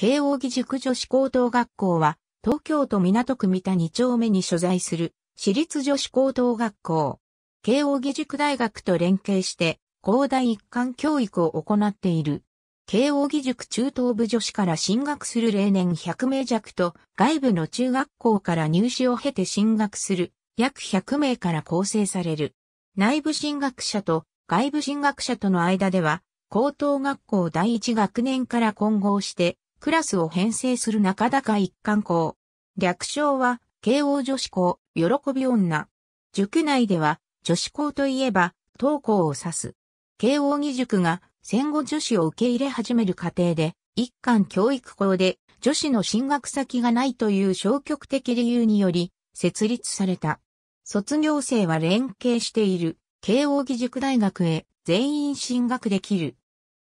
慶応義塾女子高等学校は、東京都港区三田二丁目に所在する、私立女子高等学校。慶応義塾大学と連携して、高大一貫教育を行っている。慶応義塾中等部女子から進学する例年100名弱と、外部の中学校から入試を経て進学する、約100名から構成される。内部進学者と外部進学者との間では、高等学校第一学年から混合して、クラスを編成する中高一貫校。略称は、慶応女子校、喜び女。塾内では、女子校といえば、登校を指す。慶応義塾が戦後女子を受け入れ始める過程で、一貫教育校で女子の進学先がないという消極的理由により、設立された。卒業生は連携している慶応義塾大学へ全員進学できる。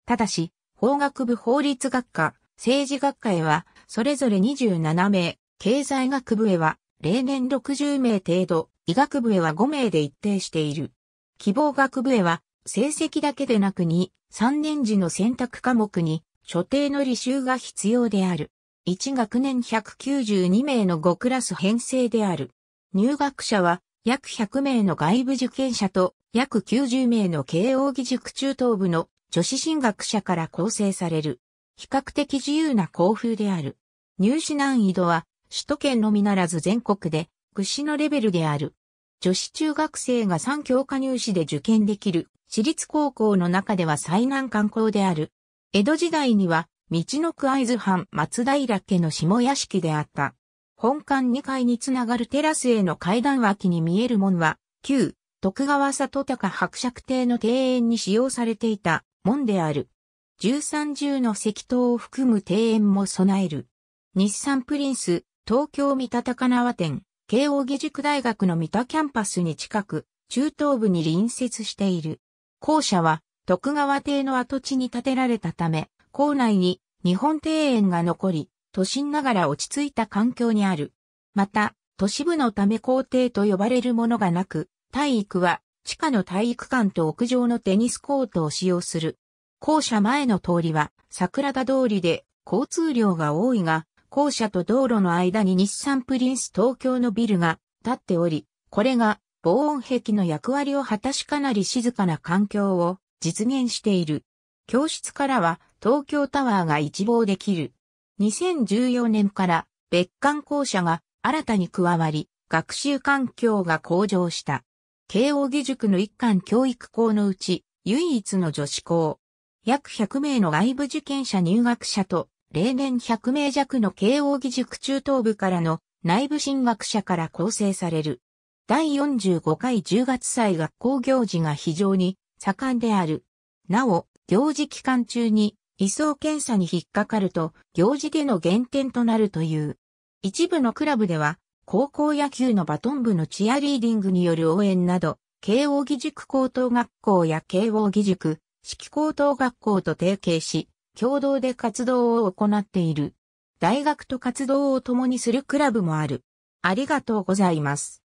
ただし、法学部法律学科、政治学科へは、それぞれ27名、経済学部へは、例年60名程度、医学部へは5名で一定している。希望学部へは、成績だけでなくに、3年時の選択科目に、所定の履修が必要である。1学年192名の5クラス編成である。入学者は、約100名の外部受験者と、約90名の慶応義塾中等部の女子進学者から構成される。比較的自由な校風である。入試難易度は、首都圏のみならず全国で、屈指のレベルである。女子中学生が3教科入試で受験できる、私立高校の中では最難関校である。江戸時代には、道の区合図藩松平家の下屋敷であった。本館2階につながるテラスへの階段脇に見える門は、旧、徳川里高伯爵邸の庭園に使用されていた門である。1310の石灯を含む庭園も備える。日産プリンス、東京三田高輪店、慶応義塾大学の三田キャンパスに近く、中東部に隣接している。校舎は徳川邸の跡地に建てられたため、校内に日本庭園が残り、都心ながら落ち着いた環境にある。また、都市部のため校庭と呼ばれるものがなく、体育は地下の体育館と屋上のテニスコートを使用する。校舎前の通りは桜田通りで交通量が多いが、校舎と道路の間に日産プリンス東京のビルが建っており、これが防音壁の役割を果たしかなり静かな環境を実現している。教室からは東京タワーが一望できる。2014年から別館校舎が新たに加わり、学習環境が向上した。慶応義塾の一貫教育校のうち、唯一の女子校、約100名の外部受験者入学者と、例年100名弱の慶応義塾中等部からの内部進学者から構成される。第45回10月祭学校行事が非常に盛んである。なお、行事期間中に移送検査に引っかかると、行事での減点となるという。一部のクラブでは、高校野球のバトン部のチアリーディングによる応援など、慶応義塾高等学校や慶応義塾、四季高等学校と提携し、共同で活動を行っている。大学と活動を共にするクラブもある。ありがとうございます。